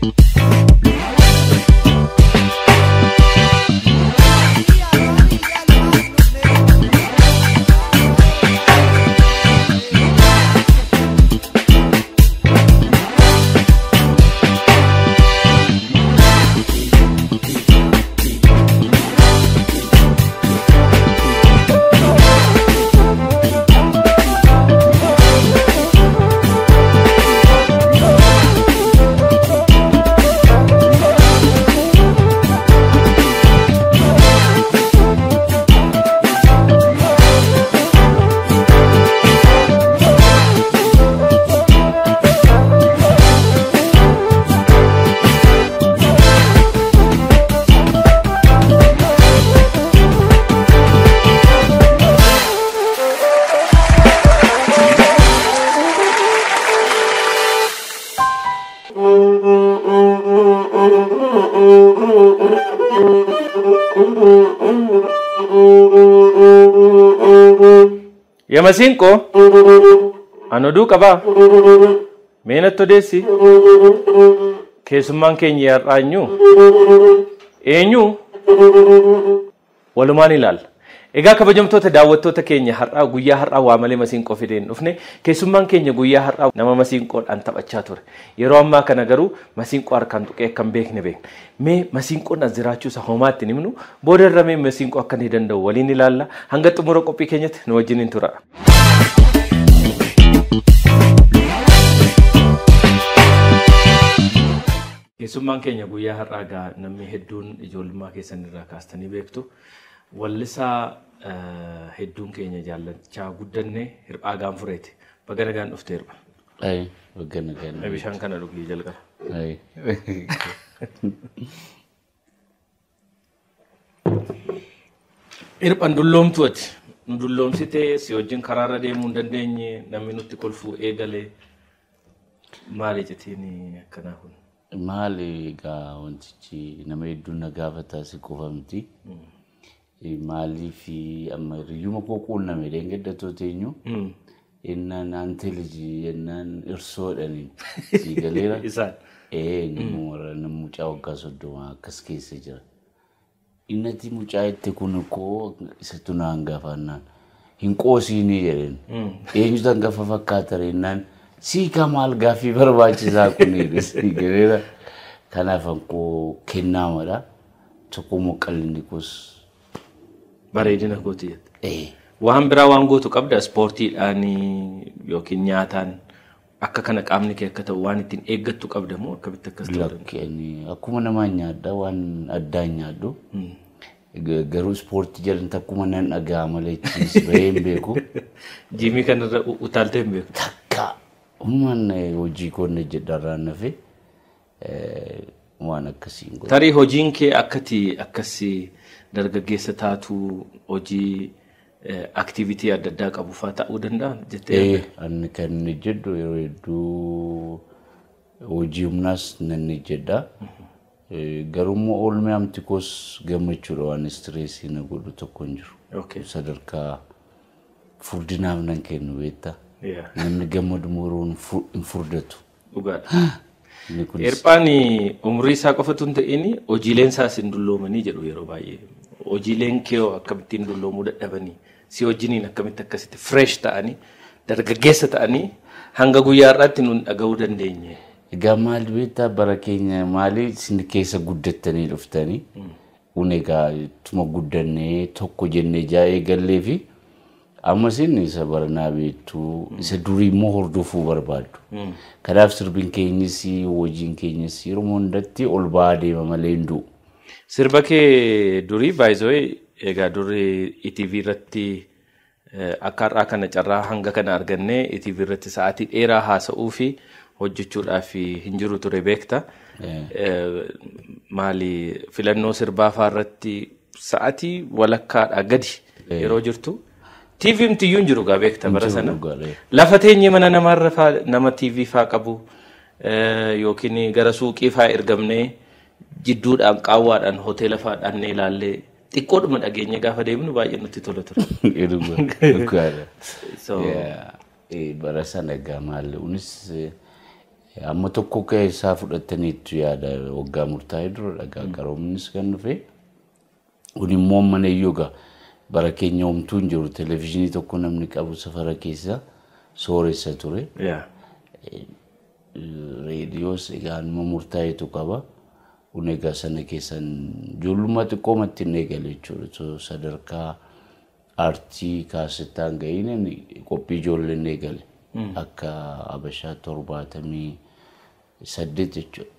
Thank Gamasiin koo ani oduu qabaa meenatti odeessi keessummaan keenya har'aa enyuu eenyu walumaan ilaalla. Egaa kabajamtoota daawwattoota keenya har'aa guyyaa har'aa waa malee masiinqoo fideen dhufne keessummaan keenya guyyaa har'aa nama masiinqoodhaan taphachaa ture. Yeroo ammaa kana garuu masiinqoo harkaan tuqee akkan beekne beekna. Mee masiinqoon as jiraachuu isa homaatti himnu booda irra mee masiinqoo akka akkan danda'u waliin ilaalla hanga xumura qophii keenyatti nu wajjin hin tura. Keessummaan keenya guyyaa har'aa gaa namni hedduun ijoollummaa keessanirraa kaastanii beektu. Wallisaa eh, hedduun keenya jaallachaa guddannee hirphaa gaanfureeti. Bagana gaan dhuftee hirpha. Bagana gaan. Bishaan kana dhugii jalqaba. Hirphan dulloomtu ati. Nu dulloomsitee si wajjin karaarra deemuu hin dandeenye namni nutti kolfuu eegalee maali jetiin akkanaa kun? Maali egaa wantichi nama hedduun na gaafataa si qofa maaliif ammayyuuma koo quunname deen gaddatoo teenyu yennaan anti liji yennaan irsoodhaniin sii galeera. Isaan. Ee namni mucaa waggaa soddoma akkas keessa jira. Innati mucaa itti kun koo isattu na hangaafannaan hin qoosiini jedheen. Eenyutu hangafa fakkaata rennaan siikaa maal gaaffii barbaachisaa kun sii galeera. Kanaaf koo kennamadha. Tokko moqqallinni koos. Bareedina gooti Waan biraa waan gootu qabda ispoortiidhaan yookiin nyaataan akka kana qaamni kee akka ta'u waan ittiin eeggattu qabda moo akkamitti akkas ta'uu ta'u? Akkuma namaa nyaadha waan addaan nyaadhu. Garuu ispoortii jalan takkuma nan dhagaa malee ittiin bahee hin beeku. Jiimii kanarra utaaltee hin beeku? Takka. Humnaan hojii koonne jedharraan nafe waan akkasiin godhu. Tarii hojiin kee akkasii dargaggeessa taatu hojii aktiivitii adda addaa qabu faa ta'uu danda'a jettee yaadda? Ani kan jedhu yeroo hedduu hojii humnaas nan jedha. Garuummoo oolmee amti koos gammachuudha waan istireesii na godhu tokko hin jiru. Sadarkaa furdinaaf nan kennu beektaa. Namni gammadu yeroo hin furdatu. Dhugaadha. Hirphaanii umri isaa qofatu hin ta'ini hojiileen isaas hin dulloomanii jedhu yeroo baay'ee. Hojiileen keewoo akkamittiin dulloomuu si hojinin akkamitti akkasitti fresh ta'anii dargaggeessa ta'anii hanga guyyaa har'aatti nu dhaga'uu dandeenye. Egaa maal beektaa bara keenya maali keessa guddattanii dhuftanii? Kun hmm. egaa ittuma guddannee tokko jennee jaa eegallee fi Ammasiin isa baranaa beektuu, isa mm. durii immoo hordofuu barbaadu. Mm. Kanaaf sirbiin keenyas hojiin keenyas yeroo hundatti ol ba'aa deema malee Sirba kee durii baay'isooyi egaa durii ETV eh, irratti akka har'aa kana carraa hanga kana argannee ETV irratti sa'aatii dheeraa haasa'uufi fi hojjechuudhaaf hin jiru ture beekta. Eh. Eh, Maali filannoo sirbaa fa'aa irratti sa'aatii walakkaadhaa gadi yeroo jirtu. Tiiviin tiyyuun jiru gaa beektaa bara sana. Lafa teenye mana namaarra faa nama tiivii faa qabu yookiin gara suuqii faa ergamnee jidduudhaan qaawaadhaan hoteela faa dhaannee ilaallee xiqqoodhuma dhageenya gaafa deemnu baay'ee nutti tola ture. Bara sana egaa maal unis eh, amma tokko keessaa fudhataniitu yaada waggaa murtaa'e dura dhagaa qaroominis mm. kan dhufee, kun mana iyyuu ga'a. bara keenya homtuu hin jiru tokko namni qabu safara keessa sooressa ture. Reediyoos egaanuma murtaa'etu qaba. Kun egaa sana keessan ijoollummaa xiqqoomatti hin eegale Sadarkaa aartii kaasittaan ga'iin qophii ijoollee hin eegale. Akka Habashaa torbaatamii saddeet jechuudha.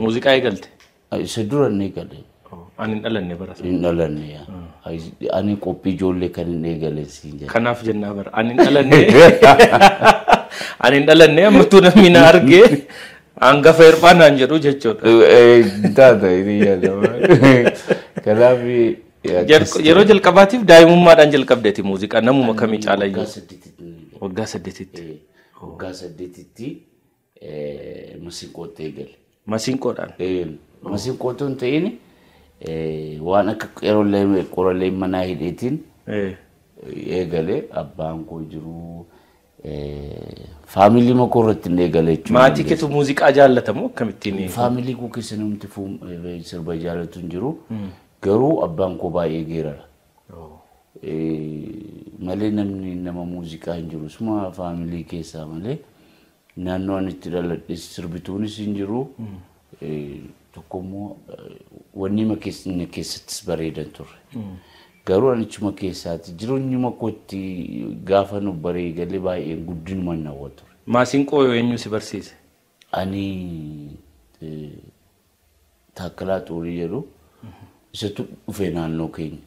muuziqaa eegalte? Isa dura hin eegale. Ani hin dhalanne barasa. Hin dhalanne yaa. Ani qophii ijoollee kan hin eegaleen siin jedha. Kanaaf jennaa bara. Ani hin dhalanne. Ani hin dhalanne ammattuu namni na argee hangafa hirphaa naan jedhu jechuudha. Taata inni jedhama. Kanaaf. Yeroo jalqabaatiif daa'imummaadhaan jalqabdeeti muuziqaa namuma kamii caalayyuu. Waggaa saddeetitti. Waggaa saddeetitti masiinqootti eegale. Masiinqoodhaan. Masiinqootuun ta'ini. waan akka qorollee manaa hidheetiin eegalee abbaan koo jiru. Faamilii makoo irratti hin eegale jechuudha. Maatii keessatti muuziqaa jaallatamu akkamittiin? Faamilii koo keessa namti sirba jaallatu hin jiru. Garuu abbaan koo baay'ee geerara. Malee namni nama muuziqaa hin jiru. Suma faamilii keessaa malee naannoo itti dhaladhe sirbituunis hin jiru. tokkommoo wanni na keessattis bareedan turre. Garuu ani ichuma keessaati jireenyi makoo itti gaafa nu baree galee baay'een guddinuma na hawwa ture. Maasinqoo yoo eenyu si barsiise? Ani Taakkalaa Xuurii jedhu isatu dhufee naannoo keenya.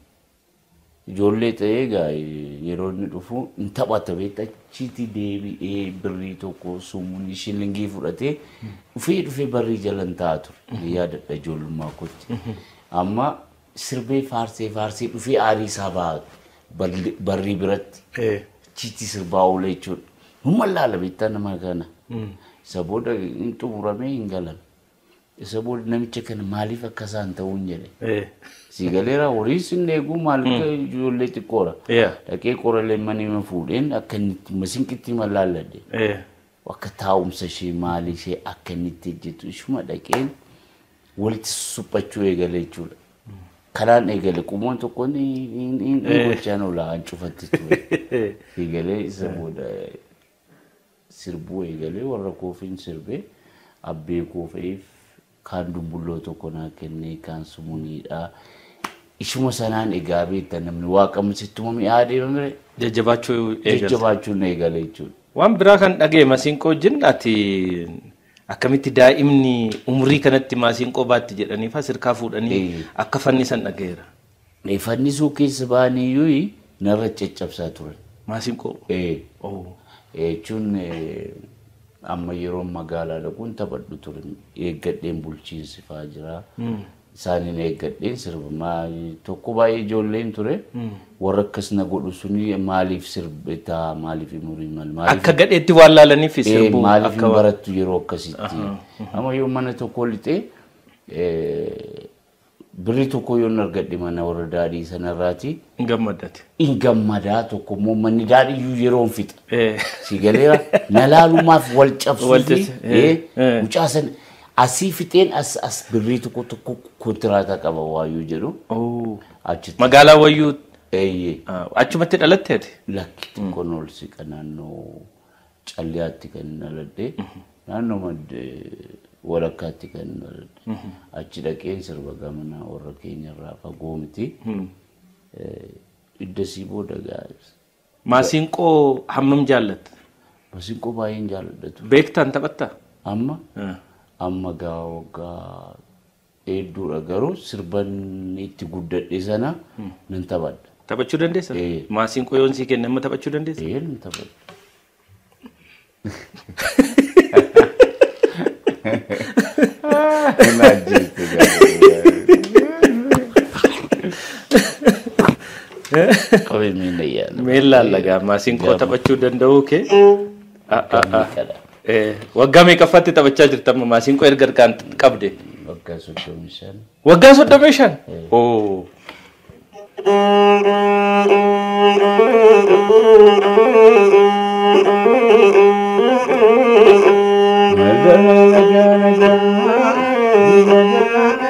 ijoollee ta'ee gaa yeroo inni dhufu hin taphata beekachiti deebi'ee birrii tokko sumuun shillingii fudhatee dhufee dhufee barrii jalan ta'a ture yaadadha ijoollummaa kooti. Amma sirbee faarsee faarsee dhufee aarii isaa ba'aa barrii biratti chiti sirbaa oola jechuudha. Humna laala beektaa nama kana. Isa booda hin xumuramee hin galame. saboda namicha kana maaliif akkasaa hin ta'uun jedhe. Si galeera horiin eeguu maalika ijoollee xiqqoodha. Dhaqee qorallee manima fuudheen akka inni itti masinqitti malaalladhe. Akka taa'umsa ishee maalii ishee akka inni itti hojjetu ishuma dhaqeen walitti suphachuu eegale jechuudha. Karaan eegale quboon tokko hin gochaan oolaa hin cufatti ture. Si galee isa booda sirbuu eegalee warra koofiin sirbee abbee koo fe'iif kaan dubbulloo tokko naa kenne kaan sumuunidha. Ishuma sanaan egaa beekta namni waaqamu sittuma mi'aa deemamire. Jajjabaachuu eegalte. Jajjabaachuun eegale jechuudha. Waan biraa kan dhaga'e masiinqoo jennu ati akkamitti daa'imni umrii kanatti masiinqoo baatti jedhanii faa sirkaa fuudhanii akka fannisan dhaga'eera. Fannisuu keessa baaniyyuu narra caccabsaa turan. Masiinqoo. Jechuun. amma yeroon magaalaa dhaquun taphadhu ture eeggadheen bulchiinsifaa jira. Hmm. Isaaniin eeggadheen sirba tokko baay'ee ijoolleen ture hmm. warra akkas na godhu sun maaliif sirbetaa maaliif Akka gadheetti waan laalaniif sirbu akka barattu yeroo akkasitti. Amma yoo mana tokko lixee Birri tokko yoon argadhe mana warra daadhii sanarraati. In gammaddate. In gammadaa tokko immoo manni daadhiyyuu yeroo hin fixa. Si galeera na laalumaaf wal cabsuufi mucaa sana asii fixeen as as birrii tokko tokko kontiraataa qaba waayyuu jedhu. Magaalaa wayyuu. Eeyyee. Achumatti dhalatteeti. Lakki tokko ol siqa naannoo calliyaatti kan dhaladhe naannoo maddee. walakkaatti kan nu Achi dhaqeen sirba gamanaa warra keenyarraa fagoo miti. Hidda sii booda gaariidha. Maasinqoo hammam jaallatta? Maasinqoo baay'een jaalladhatu. Beektan taphattaa? Amma? Amma gaa waggaa hedduudha garuu sirban itti guddadhe sana nan taphadha. Taphachuu dandeessa? Maasinqoo yoon sii kenne amma taphachuu dandeessa? Ee, nan taphadha. meellallagaa siinqoo taphachuu danda'u kee waggaa meeqaffaatti taphachaa jirtan maasinqoo erga harkaan qabde waggaa soddomii shan Thank you. Thank you.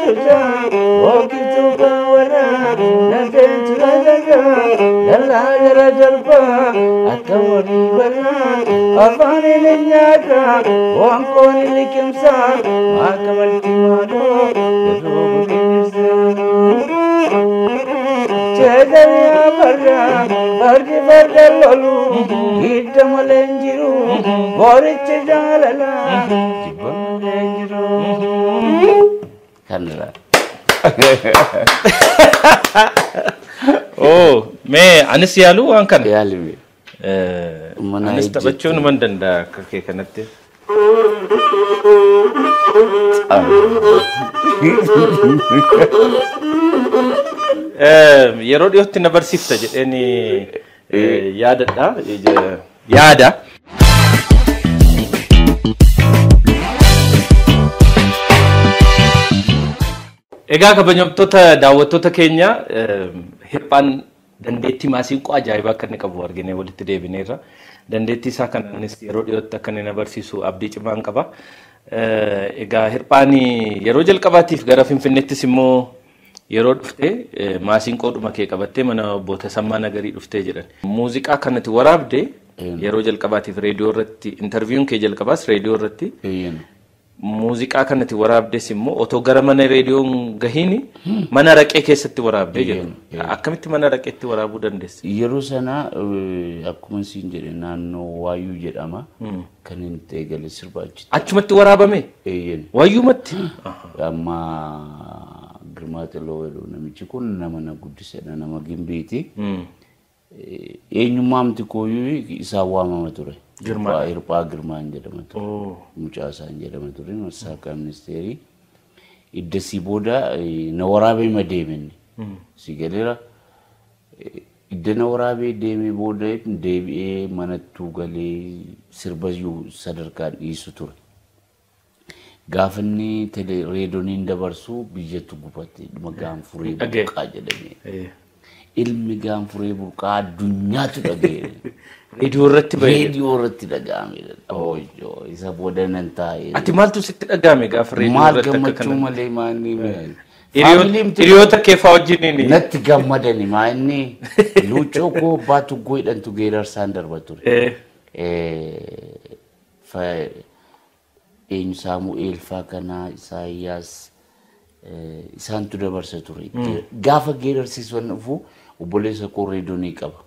ደረጃ ወቅቱ ከሆነ ነገቱ ነገጋ ደላ ደረጀልባ አተወዲ በና አፋን ልኛካ ወንቆን ልክምሳ ማከመልቲ ማዶ ቸገር ያበራ ፈርድ ፈርደሎሉ ሂደ መለንጅሩ ቦርች ዳለላ ጅበመለንጅሩ oh me anis yaalu waan kana yaalimi anis taphachuun man danda'a akka kee kanatti yeroo dhiyootti na barsiifta jedheen yaadadha yaada Egaa kabajamtoota daawwattoota keenya ehm, hirpaan dandeettii maasiinqoo ajaa'ibaa akka inni qabu arginee walitti deebineerra. Dandeettii isaa kanaanis yeroo dhiyootti akka inni na barsiisu abdii cimaan qaba. Ehm, egaa hirphaan yeroo jalqabaatiif gara Finfinneettis immoo yeroo dhuftee ehm, maasiinqoo dhuma kee qabattee mana obboota Sammaa Nagarii dhuftee jedhan. Muuziqaa kanatti waraabde yeroo jalqabaatiif reediyoo irratti intarviyuun kee jalqabaas reediyoo irratti. Muuziqaa kanatti waraabdes immoo otoo gara mana reediyoon gahiin mana raqee keessatti waraabdee Akkamitti mana raqeetti waraabuu dandeesse? Yeroo sanaa akkuma siin jedhe naannoo Waayuu jedhama. Hmm. Kan hin eegale sirbaa Achumatti waraabame? Waayumatti. Amma girmaati Xiloo namichi kun nama na guddisedha nama gimbiiti. Hmm. Eenyummaa amti kooyyuu isaa waamama ture. Hirphaa Girmaan jedhamatu mucaasaa hin jedhama ture masaafaa ministeerii. Iddasii booda na waraabee ma deemin si galeera. Iddana waraabee deemee booda deebi'ee manattuu galee sirba sadarkaan dhiisu ture. Gaafa inni reediyooniin dabarsu biyyattu gubate dhuma gaanfuree burqaa jedhamee. Ilmi gaanfuree burqaa addunyaatu dhaga'e. Reediyoo irratti bahee. Reediyoo irratti dhaga'ame. Hojjoo isa boodanan taa'e. Ati maaltu sitti dhaga'ame gaafa reediyoo irratti akka kanatti? Maal gammachuu malee maanni. Hiriyoota kee fa'aa wajjin. Natti gammadani maanni luuccoo koo abbaa tuggoo hidhantu Ee. Ee ture. Eenyu Saamu'eel fa'aa kanaa Isaayyaas isaantu dabarsa ture. Gaafa geerarsiisu waan dhufu obboleessa koo reediyoon ni qaba.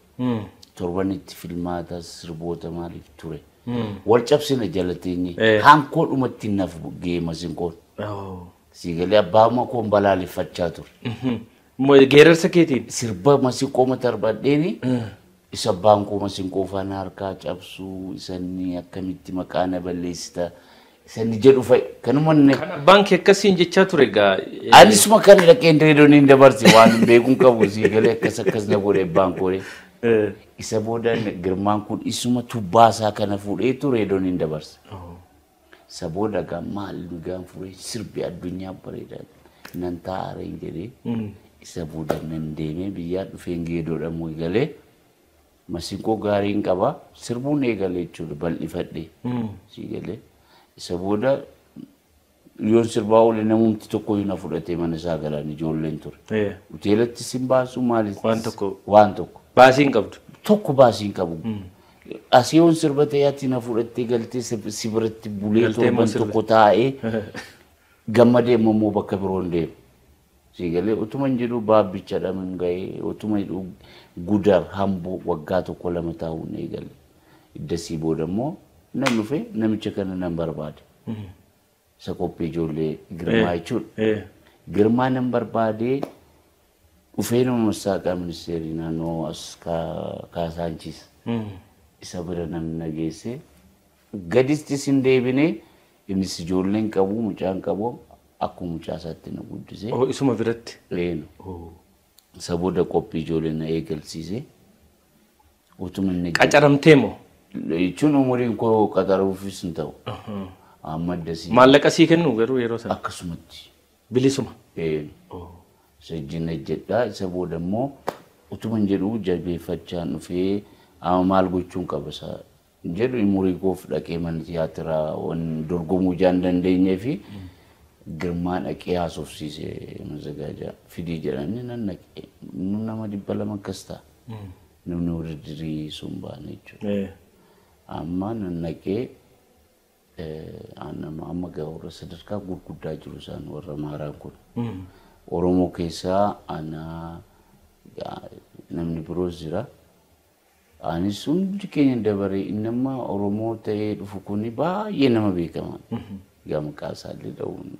torbanitti filmata sirbota malif ture. Hmm. Wal cabsina jala teenye. Eh. Haankoo oh. dhumatti naaf ga'ee masinqoon. koon balaaleffachaa ture. Mhm. Geerarsa keetiin? Sirba masinqoo matarbadheeni hmm. isa banko koo masinqoo harkaa cabsuu isanni akkamitti maqaa na balleessita. Sanni jedhu fa'i. Kanuma inni. Baankii ture gaa. Anisuma kan beekuun isa booda girmaan kun isuma tubbaasaa kana fuudheetu reedoon hin dabarse. Isa booda gammaa nugaan furee sirbi addunyaa bareedaa nan taa'aa jedhee isa booda nan deemee biyyaa dhufeen geedoodhamu eegalee masiinqoo gaarii hin qabaa sirbuun eegalee jechuudha bal'ifadhee si galee isa booda yoon sirbaa oole namumti tokko hin fudhatee mana isaa galaan ijoolleen ture. Eh. Hoteelattis hin baasu maalis waan tokko waan tokko baasii hin tokko baasii hin qabu. Asii ol sirba ta'eetti na fudhattee galtee si biratti bulee torban tokko taa'ee gammadee immoo bakka biroo hin deemu. Si galee utuma hin jedhu baabbicha dhamin gahee utuma jedhu gudar hamboo waggaa tokko lama taa'uun eegale. Idda sii booda immoo nan dhufe namicha kana nan barbaade. Isa qophii ijoollee Girmaa jechuudha. Girmaa nan barbaade. ufeno Dhufeena masaaqaa ministeerii naannoo Kaasaanchiis isa bira namna geesse. Gadistis hin deebinee innis ijoolleen kabu mucaan kabu aku mucaa isaatti na guddise. Isuma biratti? Eenu. Isa booda kopi ijoollee na eegalsiise. Utuma inni. Qacaramtee moo? Jechuun umuriin koo qacaruufis hin ta'u. Amma addasii. Maallaqa sii kennu garuu yeroo sana. Akkasumatti. Bilisuma. oh. soojjiin hojjedha. Isa boodammoo utuma hin jedhu jabeeffachaan dhufee maal gochuun qabasa jedhu umurii koof dhaqee mana tiyaatiraa waan dorgomuu jaan dandeenyee fi girmaa dhaqee haasofsiise mazaggaaja fidii jedhanii nan naqee nama dhibba lama akkas ta'a namni wudiddirii sun baane jechuudha. Amma nan naqee amma gahurra sadarkaa gurguddaa jiru isaan warra maaraan kun. Oromoo keessaa ana namni biroos jira. Anis hundi keenya dabaree inni amma Oromoo ta'ee dhufu kuni baay'ee nama beekama. Gama qaasaa illee ta'uun.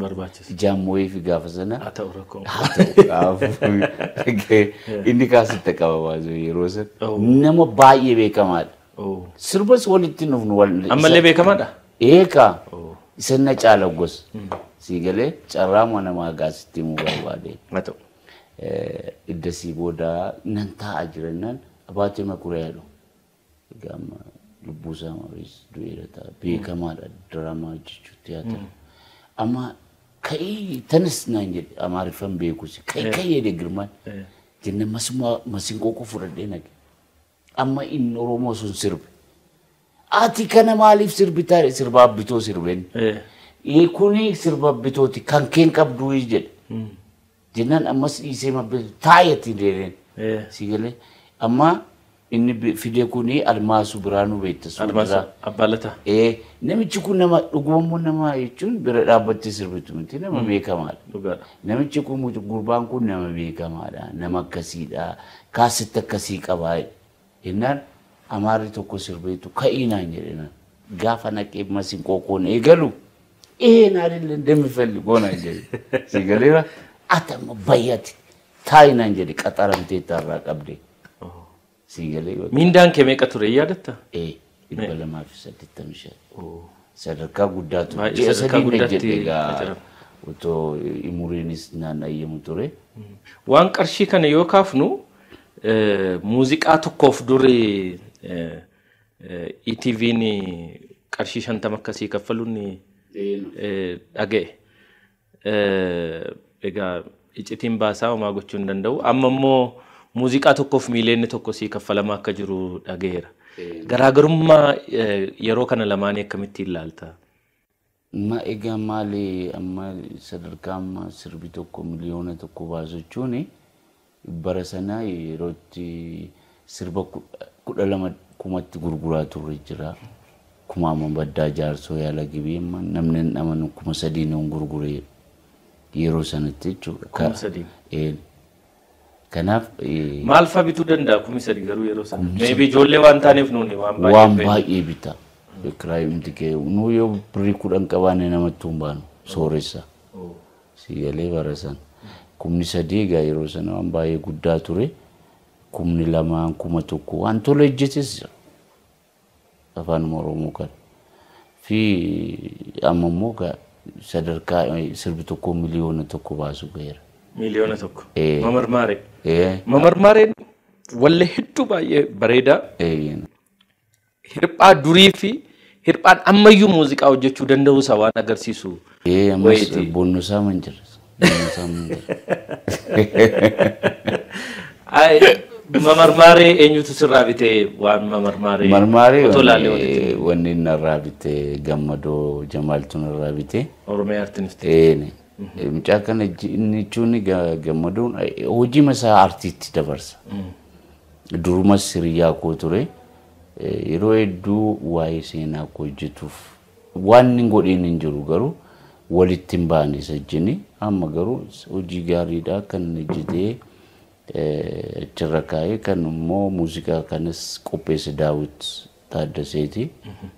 Barbaachisa. Ijaan fi gaafa sana. Haa ta'u rakkoo. Haa ta'u gaafa. Inni kaasitti qaba yeroo sana. Nama baay'ee beekamaadha. Sirbas walitti nuuf nu wal. Ammallee beekamaadha? Eeka. isin na caala gos sii galee carraa mana maagaa sitti imuu barbaade. Idda sii boodaa nan taa'a jirannaan abaatee makuree jedhu. Gaama lubbuusaa mauriis du'eera ta'a. Beekamaadha diraamaa jechuun tiyaatara. Amma ka'ii tanas naan jedhe amaariffaan beekuusi. Ka'ii ka'ii jedhe girmaan jennee masinqoo koo fudhadhee nage. Amma inni Oromoo sun sirbe. ati kana maaliif sirbitaa sirbaabbitoo sirbeen. Eh. Kuni sirbaabbitooti kan keen qabduu jedhe. Hmm. Jennaan ammas dhiisee mabbeetu taayatiin deemeen. Eh. Si amma inni fide kuni almaasuu biraanuu beektas. Almaasuu eh, Namichi kun nama dhugoommoo jechuun bira dhaabbattee sirbitu nama hmm. beekamaadha. Namichi kun gurbaan kun nama beekamaadha nama akkasiidha qabaa Amaarri tokko sirbeetu ka'iinaan jedhena gaafa naqee masin qoqqoon eegalu ይሄን አይደለም እንደሚፈልግ ሆነ እንጀሪ ሲገሌራ አተም በየት ታይና እንጀሪ ቀጠረምቴ ጠራ ቀብዴ ሲገሌ ሚንዳን ከሜቀ ቱሬ እያደተ dhibba lamaa fi saddeettamii shan sadarkaa guddaatu ji'a sadii jedhee gaa otoo umuriinis naanna'eemu ture. Waan qarshii kana yoo kaafnu muuziqaa tokkoof duree ኢቲቪን ኒ ቀርሺ ሸንተም አከሲ ከፈሉኒ ዳጌ ኤጋ እጭቲን ባሳ ማጎቹ እንደንደው አመሞ ሙዚቃ ተኮፍ ሚሌን ተኮ ከፈለማ ከጅሩ ዳጌራ ገራገሩማ የሮ ከነ ለማኔ ከምት ይላልታ እና ኤጋ ማሊ አማ ሰደርካም ስርቢ ተኮ ሚሊዮነ ተኮ ባዞቹኒ በረሰና ሮቲ ስርበኩ kudha lama kumatti gurguraa turre jira. Kuma amma baddaa jaarsoo yaala gibeemma namni hin kuma sadii nuun gurgure yeroo sanatti jechuudha. Kuma sadii. Kanaaf. Maal fa'a bituu danda'a kumi sadii garuu yeroo sanatti? Meebi ijoollee waan taaneef nuuni waan baay'ee. Waan baay'ee bita. Kiraayimti kee nuu yoo birrii kudhan qabaanne namatti hin baanu sooressa. Si bara barasan. Kumni sadii egaa yeroo sana waan baay'ee guddaa ture. kumni lamaa kuma tokko wantoota hojjetes jira afaan Oromoo kana fi amma immoo sadarkaa sirbi tokko miliyoona tokko baasu gaheera. Miliyoona tokko. Mamarmaaree. Mamarmaareen wallee hedduu baay'ee bareedaa. Hirphaa durii fi hirphaan ammayyuu muuziqaa hojjechuu danda'u isaa waan agarsiisu. Ammas bonnu isaa man jira. መመርማሬ ኤኙት ስራ ዋን መመርማሬ መርማሬ ወኒን ራ ቢቴ ገመዶ ጀማልቱን ራ ቢቴ ኦሮሚያርትንስቴ ምጫ ከነ እኒቹን ገመዶ ሆጂ መሳ አርቲስት ደበርሰ ዱርመስ ስርያ ኮቱሬ የሮ ዱ ዋይ ሴና ኮጅቱፍ ዋን ጎዴን እንጅሩ ገሩ ወሊትን ሰጅኒ አመገሩ ሆጂ ጋሪዳ achirra kaa'ee kan immoo muuziqaa kanas qopheesse daawit Taaddaseeti.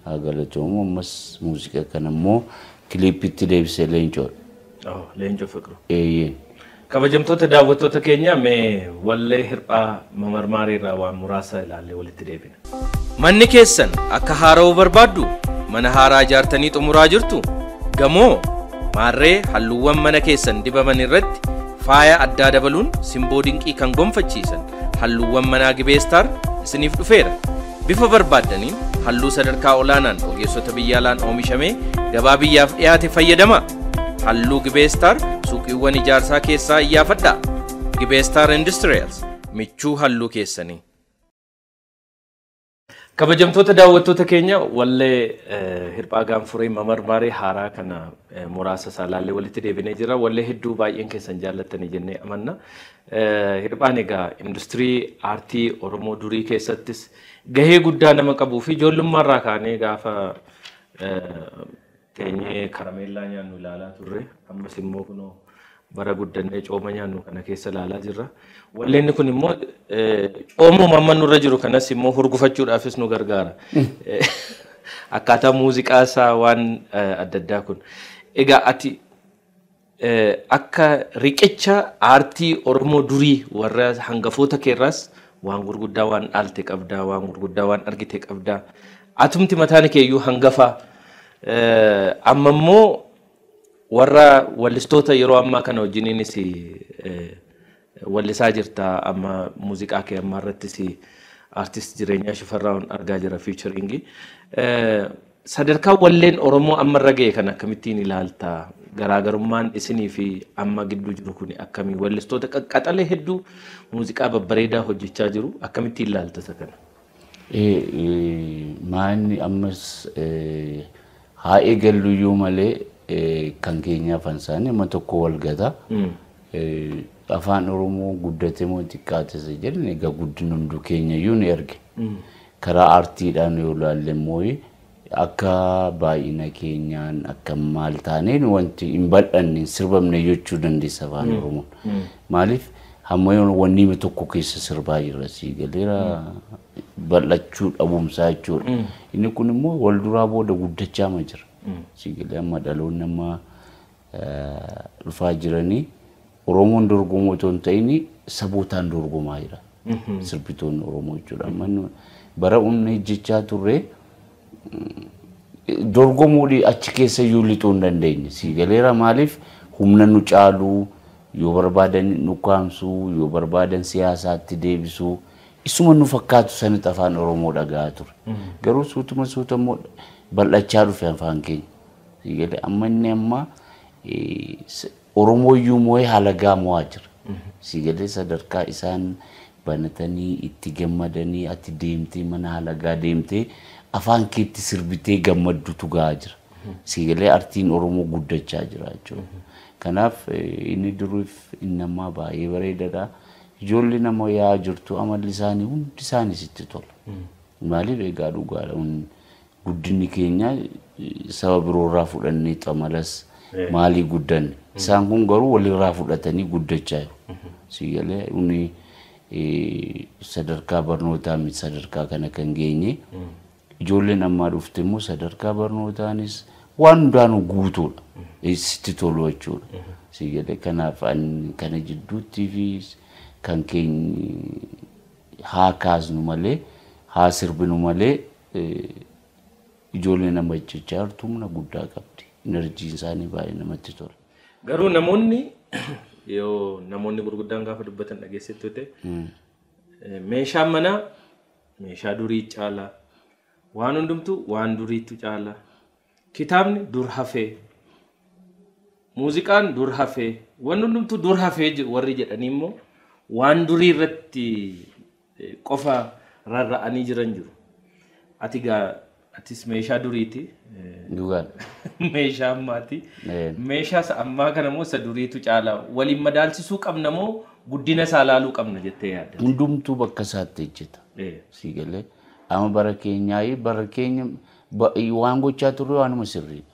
Haa galatoomuu ammas muuziqaa kan immoo kiliipitti deebisee leencoodha. Leencoo fiqiru. Kabajamtoota daawwattoota keenya mee wallee hir'aa mamarmaarii irraa waan muraasa ilaallee walitti deebina. Manni keessan akka haara'uu barbaaddu mana haaraa ijaartanii xumuraa jirtu gamoo maarree halluuwwan mana keessan dibaman irratti faaya addaa dabaluun simboo dinqii kan gonfachiisan halluuwwan manaa gibeestaar isiniif dhufeera. Bifa barbaaddaniin halluu sadarkaa olaanaan ogeessota biyya alaan oomishamee gabaa biyyaaf dhiyaate fayyadama. Halluu gibeestaar suuqiiwwan ijaarsaa keessaa iyyaafadhaa. Gibeestaar industiriyaals michuu halluu keessanii. Kabajamtoota daawwattoota keenya wallee hirphaa gaanfuree mamarmaaree haaraa kana muraasa saalaallee walitti deebinee jira. Wallee hedduu baay'een keessan jaallattanii jennee amanna. Hirphaan egaa industirii aartii Oromoo durii keessattis gahee guddaa nama qabuu fi ijoollummaarraa kaanee gaafa teenyee karameellaa nyaannu ilaalaa turre ammas immoo kunoo bara guddannee cooma nyannu kana keessa ilaalaa jirra. Walleenni kun immoo eh, coomuma amma nurra jiru kanas immoo hurgufachuudhaafis nu gargaara. Eh, akkaataa muuziqaa isaa waan eh, adda addaa kun. Egaa ati akka riqicha aartii Oromoo durii warra hangafoota keerraas waan gurguddaa waan dhaalte qabdaa waan gurguddaa waan argite qabdaa atumti mataan keeyyuu hangafaa amma immoo warra wallistoota yeroo ammaa kana wajjiniinis wallisaa jirta amma muuziqaa kee ammaa irrattis artist jireenyaa shifarraa argaa jira fiicharingi. Sadarkaa walleen Oromoo amma irra ga'e kana akkamittiin ilaalta? Garaagarummaan isinii fi amma gidduu jiru kun akkamii? Wallistoota qaxalee hedduu muuziqaa babbareedaa hojjechaa jiru. Akkamittiin ilaalta isa kana? Maanni ammas haa eegallu iyyuu malee kan keenyaaf ansaan nama tokko wal gataa. Hmm. Eh, afaan Oromoo guddate moo xiqqaatese jedhan egaa guddin hunduu keenyayyuu ni erge. Hmm. Karaa aartiidhaan yoo ilaalle immoo akka baay'ina keenyaan akka maal taanee wanti hin bal'anne sirbamne jechuu dandeessa afaan hmm. Oromoon. Maaliif hamma wanni hime tokko keessa sirbaa jira sii galeera bal'achuu dhabumsaa jechuudha. Inni kun immoo wal duraa booda guddachaa ma jira. Shigilee amma dhaloonni amma dhufaa jiranii Oromoon dorgomoo otoo hin ta'in sabootaan dorgomaa jira. Sirbitoonni Oromoo jechuudha. Bara humna hojjechaa turre dorgomuudhi achi keessa iyyuu lixuu hin dandeenye. Sigaleera maaliif humna nu caaluu yoo barbaadan nu kaamsuu yoo barbaadan siyaasaatti deebisuu isuma nu fakkaatu sanatti afaan Oromoo dhagaa ture. Garuu suutuma suutammoo bal'achaa dhufe afaan keenya. Amma inni ammaa Oromoo iyyuu moo'ee jira. Mhm. Siigalee sadarkaa isaan banatanii itti gammadanii ati deemtee mana halagaa deemtee afaan keetti sirbitee gammadduutu gahaa jira. Mhm. Siigalee artiin Oromoo guddachaa jira jechuudha. Mhm. Kanaaf inni duruuf inni ammaa baay'ee bareedaadha. Ijoolli nama yaa'aa jirtu amalli isaanii hundi isaanis itti tola. Maaliif egaa dhugaa? guddinni keenya eh, saba biroorraa fudhanneexa malas eh. maalii guddanne isaan kun garuu walirraa fudhatanii guddachaa jiru mhm. sigalee inni eh, sadarkaa barnootaa miti sadarkaa kana kan geenye mm. ijoolleen ammaa dhufte immoo sadarkaa barnootaanis waan hundaan guutuudha mm. sitti tolu jechuudha mm-hmm. sigalee kanaaf kana jidduutti fi kan keenya haa kaasnu malee haa sirbinu malee ijoollee nama jechaa humna guddaa qabdi. Enerjiin isaanii baay'ee namatti tola. Garuu namoonni yoo namoonni gurguddaan gaafa dubbatan dhageessettu ta'e meeshaan hmm. eh, manaa meeshaa durii caalaa waan hundumtu waan duriitu caalaa kitaabni dur hafee muuziqaan dur hafee waan hundumtu dur hafee warri jedhanii immoo animo, durii irratti qofa eh, kofa rara jiru. Ati gaa Atis meeshaa duriiti. Eh, meeshaa ammaati. Meeshaa ammaa kana immoo isa duriitu caala. Waliin madaalchisuu qabna moo guddina isaa laaluu qabna jettee yaadda? Hundumtuu bakka saatti hojjeta. Si galee amma bara keenyaa bara keenya waan gochaa turre waanuma sirrii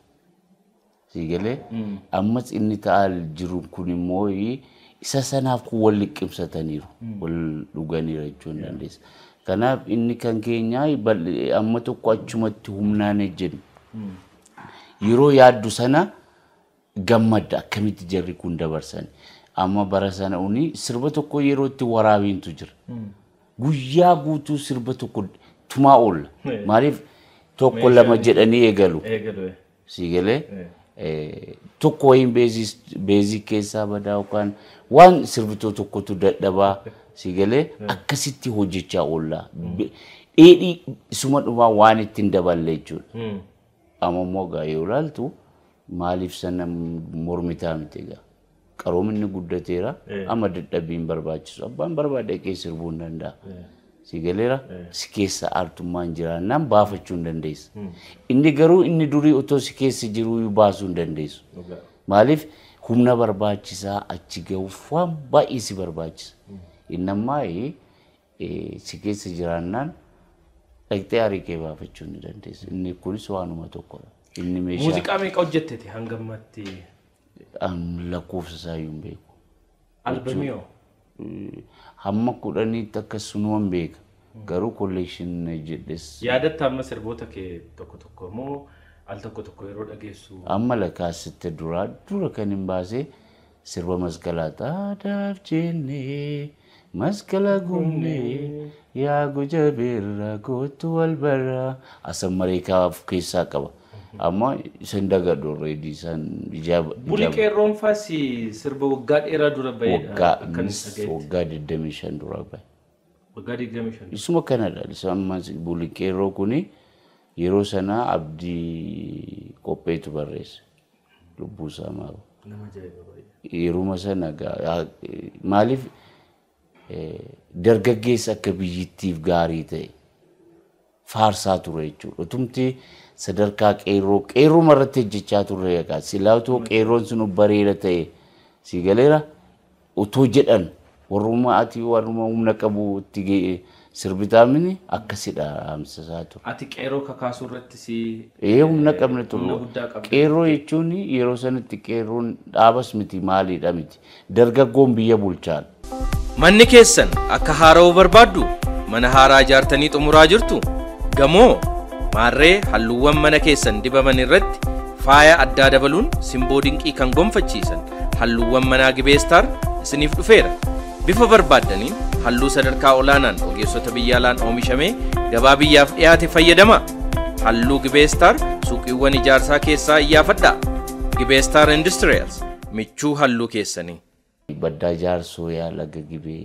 Si galee hmm. ammas inni taa jiru kun immoo isa sanaaf kun wal liqqimsataniiru. Wal dhuganiira jechuun dandeessa. Kanaaf inni kan keenyaa amma tokko achumatti humnaan ejjennu. Yeroo yaaddu sana gammadda akkamitti jarri kun dabarsan. Amma bara sana uni sirba tokko yeroo itti waraabintu jira. Guyyaa guutuu sirba tokko tumaa oolla. Maaliif tokko lama jedhanii eegalu. Siigalee tokko wayiin beezii keessaa badaa yookaan waan sirbitoo tokkotu dadhabaa. si galee akkasitti hojjechaa oollaa. Dheedhii mm. isuma dhufaa waan ittiin daballe jechuudha. Mm. Amma immoo egaa yoo ilaaltu maaliif sana mormitaa miti egaa. Qaroominni guddateera ama dadhabbiin barbaachisu abbaan barbaade keessa hin danda'a. Si galeera si keessa jiraannaan baafachuu hin dandeessa. Mm. Inni garuu inni durii otoo si keessa jiruu baasuu hin dandeessu. Maaliif humna barbaachisaa achi gahuuf waan baay'ee si barbaachisa. Innamaayi si keessa jiraannaan dhaqxee aarii kee baafachuun ni dandeessa. Inni kunis waanuma tokkodha. Inni meeshaa. Muuziqaa meeqa hojjettete hanga ammatti? Lakkoofsa isaa iyyuu hin beeku. Albamiyoo? Hamma kudhaniitti akka sunuma hin beeka. Garuu kollekshin jedhes. Yaadatta amma sirboota kee tokko tokko immoo al tokko tokko yeroo dhageessu. Amma lakkaasitte duraa dura kan hin baasee sirba masqalaa xaadaaf maskala gumnee yaagu jabeerra gootu walbarra asan mareekaaf keessaa qaba. Amma isan dagadhu already isaan ijaaba. Buli qeerroon sirba waggaa dheeraa dura bahedha. Waggaa 25 dura kuni yeroo sanaa abdii qopheetu barreessa. Lubbuu isaa maaba. Nama ajaa'iba baay'ee. maaliif. Dargaggees akka biyyittiif gaarii ta'e faarsaa ture jechuudha. Utumti sadarkaa qeerroo qeerruma irratti hojjechaa turre egaa silaatoo qeerroon sun bareeda ta'e si galeera jedhan warruma ati warruma humna qabu itti ga'e. sirbitaamini akkasidha ture. Ati qeerroo Ee humna qabne ture. Qeerroo jechuun yeroo sanatti qeerroon dhaabas miti maalidha miti dargaggoon biyya bulchaan. manni keessan akka haara'uu barbaaddu mana haaraa ijaartanii xumuraa jirtu gamoo maarree halluuwwan mana keessan dibaman irratti faaya addaa dabaluun simboo dinqii kan gonfachiisan halluuwwan manaa gibeestaar isiniif dhufeera bifa barbaaddaniin halluu sadarkaa olaanaan ogeessota biyyaalaan oomishamee gabaa biyyaaf dhiyaate fayyadama halluu gibeestaar suuqiiwwan ijaarsaa keessaa iyyaafadhaa gibeestaar industiriyaals michuu halluu keessanii Baddaa jaarsoo yaa laga gibee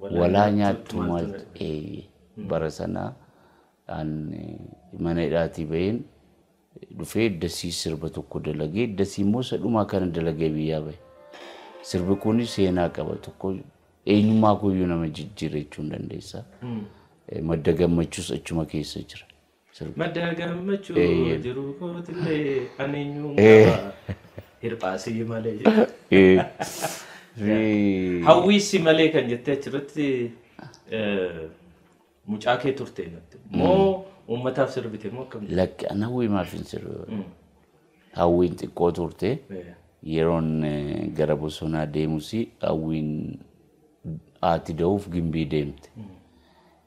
walaa nyaattu maal eh, hmm. bara sanaa an eh, mana hidhaatii bayeen dhufee dasii sirba tokko dalagee iddasii immoo dhumaa kana dalagee biyyaa baye Sirbi kun seenaa qaba tokko eenyummaa eh, kuyyuu nama jijjiirrachuu hin dandeessa. Hmm. Madda gammachuus achuma keessa jira. Hawwiisi malee kan jettee achirratti mucaa kee turte moo uummataaf sirbite moo akkamitti? Lakkana hawwiimaaf hin sirbu. Hawwiin xiqqoo turte yeroon gara bosonaa deemus hawwiin haati da'uuf gimbii deemte.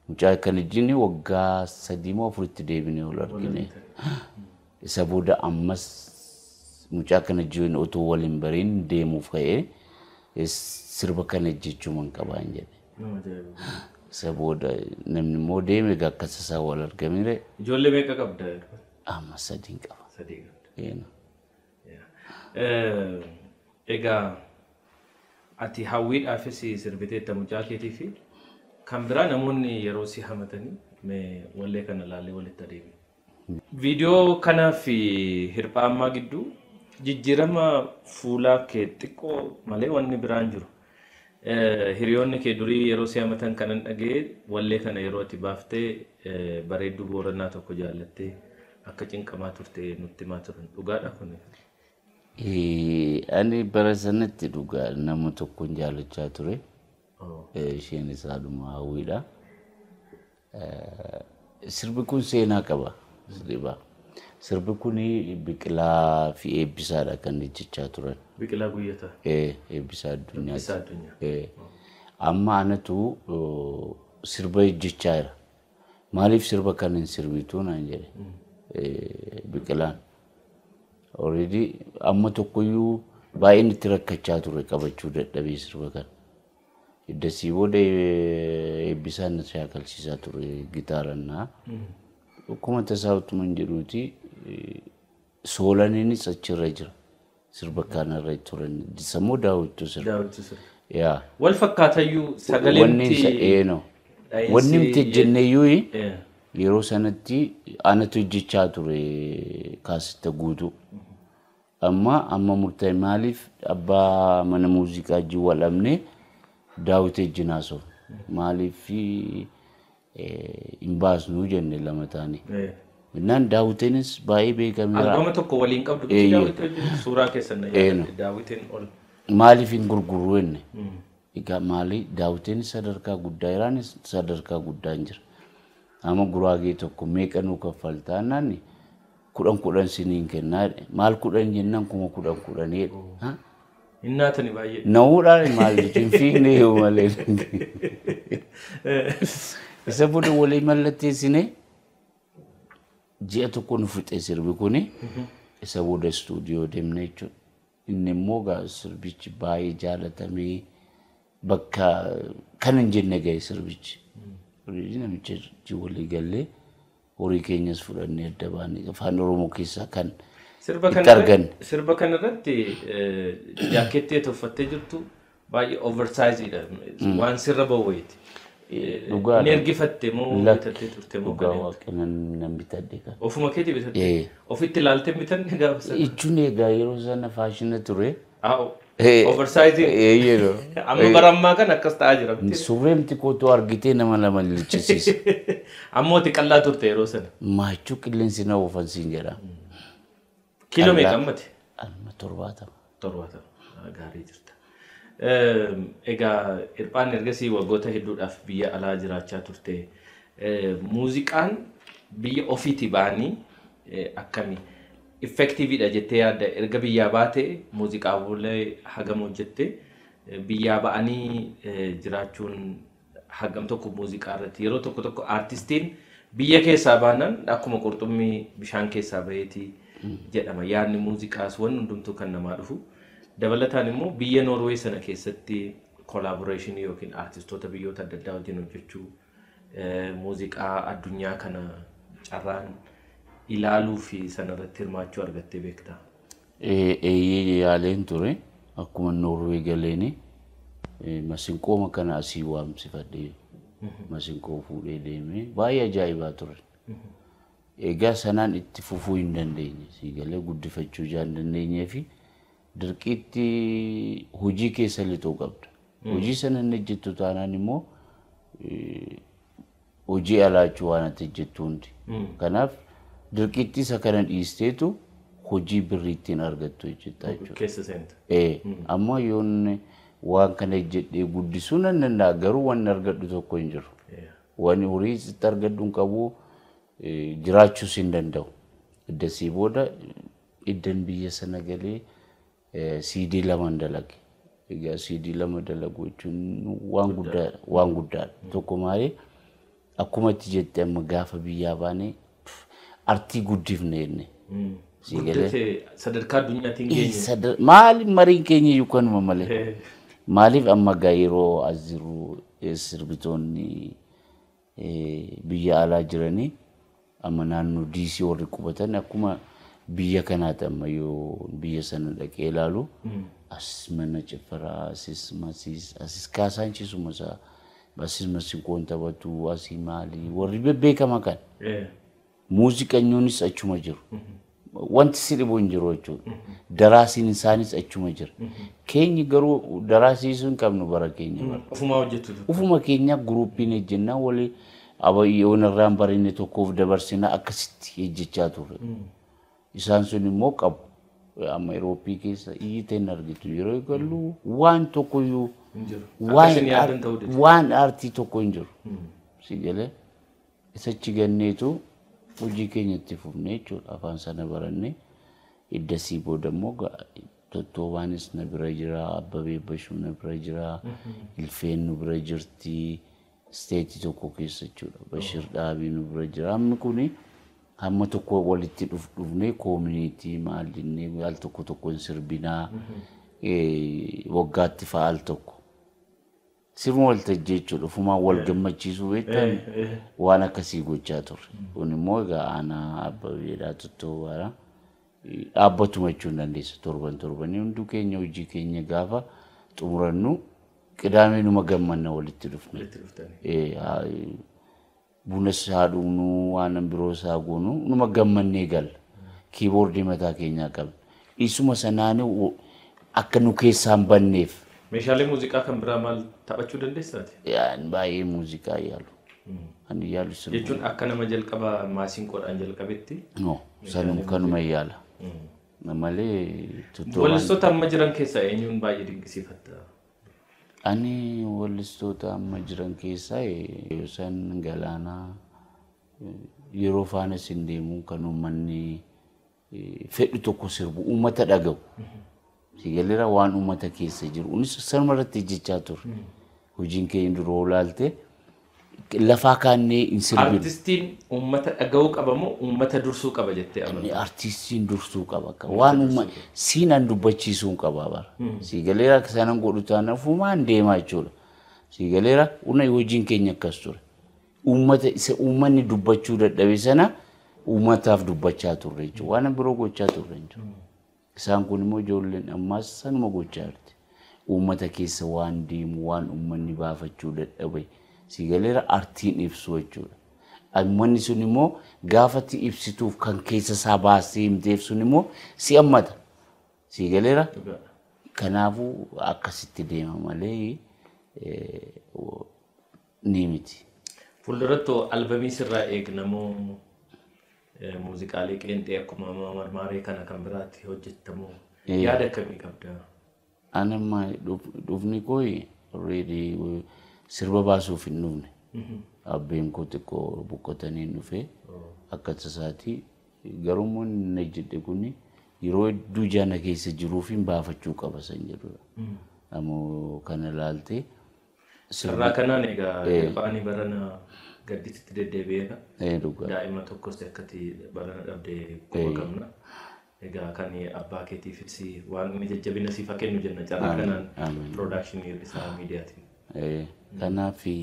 Mucaa kan waggaa sadii moo afuritti deebine ol argine. Isa booda ammas mucaa otuu ijjiin otoo waliin bariin deemuuf ka'ee. sirba kana jechuun qaban jedhe. Saboda namni immoo deeme akkasa isaa wal argamire. Ijoollee meeqa qabda? Amma sadii qaba. Sadii qabda. Egaa ati hawwiidhaafis sirbiteetta mucaa keetii fi kan biraa namoonni yeroo si hamatanii wallee kana laallee walitti adeemu. Viidiyoo kanaa fi hirphaa ammaa gidduu jijjiirama fuulaa kee xiqqoo malee wanni biraan jiru. Eh, hiriyoonni kee durii yeroo si'amatan kanan dhaga'ee wallee kana yeroo ati baaftee eh, bareedduu boorannaa tokko jaallattee akka cinqamaa turte nutti himaa turan dhugaadha kun. Ani bara sanatti dhugaa nama tokkoon jaalachaa ture. Oh. Eh, isheen isaa dhuma hawwiidha. Sirbi kun seenaa qaba. Sirbi kun biqilaa fi eebbisaadha kan hojjechaa turan. Biqilaa guyyataa? Eebbisaa addunyaati. Amma anatu sirba hojjechaa jira. Maaliif sirba kan hin sirbitu naan jedhe biqilaan. Oolidii amma tokkoyyuu baay'een itti rakkachaa ture qabachuu dadhabee sirba kana. Iddasii booda eebbisaan na shaakalsiisaa ture gitaarannaa. Akkuma tasaa utuma hin jedhuutii soolaniinis achirra jira. Sirba kaanarra turan sammuu daawwachuu sirba. Yaa. Wal fakkaatayyuu sagalee miti. Wanni hin jenneeyyuu yeroo sanatti anatti hojjechaa ture kaasitta guutuu. Amma amma murtaa'e maaliif abbaa mana muuziqaa wal walamne daawwit ejjin haasa'u. Maaliif hin baasnuu jenne lama taanee. Innaan daawwitiinis baay'ee beekamee Argama tokko waliin qabdu suuraa keessan daawwitiin ol. Maaliif hin gurgurru inni? Egaa maali daawwitiin sadarkaa guddaa Iraanis sadarkaa guddaa hin jira. Amma guraagee tokko meeqa nuu kaffaltaa naanni kudhan kudhan siniin kennaa maal kudhan jennaan kuma kudhan kudhanidha. Hinnaatani baay'ee. Nawuudhaan maal hin fiigne yoo malee. Isa booda walii mallatteessinee. ji'a tokko nu fixee sirbi kuni isa booda istuudiyoo deemna jechuudha. Inni immoo sirbichi baay'ee jaalatamee bakka kan hin jenne ga'e sirbichi. Namicha walii gallee horii keenyas fudhannee adda baanee afaan Oromoo keessaa kan itti arganne. Sirba kanarratti eh, jaakkeettee tolfattee jirtu baay'ee oversaayiziidha. Mm. Waan sirra bawweeti. Ni ergifatte moo bitattee turte moo dhugaa kan. Ofuma keetii bitattee? Ofitti ilaalte bitanne gaafa sana? Jechuun egaa yeroo sana faashina ture. Oversizing. Amma bara ammaa kan akkas ta'aa jira. Surreemti kootu argitee nama lama lilchisiise. Ammoo xiqqallaa turte yeroo sana. Maachuu qilleensi na oofan torbaatama. Egaa Hirphaan ergasii waggoota hedduudhaaf biyya alaa jiraachaa turte. Muuziqaan biyya ofiiti baanii akkami effektiiviidha jettee yaadda erga biyyaa baate muuziqaa bulee hagam hojjette biyyaa ba'anii jiraachuun hagam tokko muuziqaa irratti yeroo tokko tokko aartistiin biyya keessaa baanan akkuma qurxummii bishaan keessaa ba'eeti jedhama yaadni muuziqaas waan hundumtuu kan namaa dhufu. Dabalataan immoo biyya Noorwee sana keessatti kolaboreeshinii yookiin artistoota biyyoota adda addaa wajjin hojjechuu eh, muuziqaa addunyaa kana carraan ilaaluu fi sanarratti hirmaachuu argattee beektaa? Eh, eeyyee yaaleen ture akkuma Noorwee galeeni eh, masinqooma kana asii waamsifadhee mhm. masinqoo fuudhee deemee baay'ee ajaa'ibaa ture. Mhm. Egaa sanaan itti fufuu hin dandeenye galee guddifachuu jaan dandeenyee Dirqitti hojii keessa lixuu qabda. Hojii sana inni hojjettu taanaan immoo hojii alaachuu waan ati hojjettu hundi. Kanaaf dirqiitti isa kana dhiisteetu hojii birrii argattu hojjetta jechuudha. Amma yoon waan kana hojjedhee guddisuun nan danda'a garuu wanni argadhu tokko hin jiru. Wani horii itti argadhu hin qabu jiraachuus hin danda'u. Iddasii booda iddan biyya sana galee. siidii lama hin Egaa siidii lama dalagu jechuun waan guddaadha. dha. Tokko maali? Akkuma itti jette amma gaafa biyyaa baane artii guddifne jenne. Sadarkaa addunyaatti hin Maaliif mariin keenya iyyuu kanuma malee. Maaliif amma egaa yeroo as jiru sirbitoonni biyya alaa jiranii amma naannoo diisii warri qubatan akkuma biyya kanaati ammayyoo biyya sana dhaqee ilaalu as mana cifraa, asis masis, asis kaasaan ciisuma isaa, asis masin koon taphatu, asii maali, warri bebbeekama kan. Muuziqanyoonnis achuma jiru. Wanti si dhibu hin jiru jechuudha. Daraasiin isaanis achuma jira. Keenyi garuu daraasiisuu sun qabnu bara keenya bara. Ufuma hojjetu. Ufuma keenya guruupiin hejjennaa walii abayyoon irraan barine tokkoof dabarsina akkasitti hejjechaa turre. Isaan sun immoo qabu. Eh, Amma Irooppii keessa hin argitu yeroo eegallu waan tokkoyyuu waan aartii tokko hin jiru. Hmm. Si isachi ganneetu hojii keenya itti fufnee jechuudha. Afaan sana barannee iddasii sii booda immoo tottoobanis na bira jira, abbabee bashuu na bira jira, ilfeen nu bira jirti, isteetii tokko keessa jechuudha. Oh. Bashir Dhaabii nu bira jira. Amma kuni. hamma tokko walitti dhufne koomunitii maal jennee al tokko tokkoon sirbinaa mhm. waggaatti al tokko. Sirna waltajjii jechuudha. dhufumaa wal eh. gammachiisuu eh, beektan eh. waan akkasii gochaa turre. Mm. Kun immoo egaa aanaa abbabeedhaa tottoobaadha. Dhaabbatuma jechuun dandeessa. Torban torbanii hunduu keenya hojii keenya gaafa xumurannu qidaamee gammanna walitti dhufne. Buna saa dhugnuu waan biroo saa goonuu numa gammannee gala. Kiiboordii mataa keenyaa qabna. Isuma sanaan akka nu keessaa hin banneef. Meeshaalee muuziqaa kan biraa maal taphachuu dandeessinaati? Baay'ee muuziqaa yaalu. Hmm. Ani yaalu sun. Jechuun akka nama jalqaba maasinqoodhaan jalqabetti. No, sanuma kanuma yaala. Hmm. Malee. Weellistoota amma jiran keessaa eenyuun baay'ee dinqisiifatta? Ani wallistoota amma jiran keessaa e, Yoosan Galaanaa e, yeroo faana isin deemuu kan ummanni e, fedhu tokko sirbu uummata dhaga'u. Galera waan uummata keessa jiru. Kunis sarma irratti hojjechaa ture. Hmm. Hojiin keenya hin dura lafaa kaannee hin sirbiin. Artistiin uummata dhaga'uu qaba moo uummata dursuu qaba jettee amantaa? Artistiin dursuu qaba. Waan uummata siinaan dubbachiisuu qaba bara. Hmm. Siigaleera akka isaan godhu taanaan fuumaan deemaa jechuudha. Siigaleera una hojiin keenya akkas ture. Uummata isa uummanni dubbachuu dadhabe sana uummataaf dubbachaa turre jechuudha. Waan biroo gochaa turre hmm. Isaan kun immoo ijoolleen ammaas sanumaa gochaa jirti. Uummata keessa waan deemu waan uummanni baafachuu dadhabe. sigaleera artiin ibsu jechuudha. Manni sun immoo gaafatti ibsituuf kan keessa isaa baasee himteef sun immoo si hammata. Sigaleera kanaafuu akkasitti deema malee ni miti. Fuulduratti albabii sirraa eegnamoo muuziqaalee qeenxee akkuma marmaaree kana kan biraatti hojjetamoo yaada akkamii qabda? Ani dhufni koo already sirba baasuuf hin dhufne mhm. abbeen koo xiqqoo boqqotanii dhufee oh. akka tasaati garuu immoo jedhe kun yeroo hedduu jaana keessa jiruuf hin baafachuu qaba san jedhudha. Mm. Ammoo kana ilaaltee. Sirraa kanaan egaa qophaa'anii barana gaddiitti deddeebi'eedha. Daa'ima tokkos akkati barana dhabdee quba qabna. Egaa kan abbaa keetiifis waan inni jajjabina siif kennu jenna caalaa kanaan piroodakshinii isaa miidiyaatiin. Kanaafi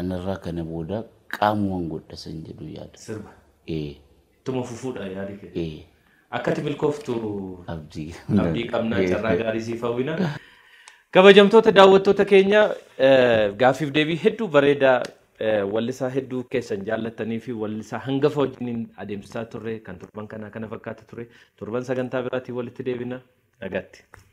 anarraa kana booda qaamumaan godhasan jedhu yaada. Sirba. Ee. Tuma fufuudhaan yaadi kee. Akkati milkooftu abdii qabnaa carraa gaarii siif hawwina. Kabajamtoota daawwattoota keenya gaafiif deebii hedduu bareedaa wallisaa hedduu keessan jaallattanii fi wallisaa hangafa wajjin adeemsisaa turre kan turban kanaa kana fakkaata ture turban sagantaa biraatiin walitti deebina dhagaatti.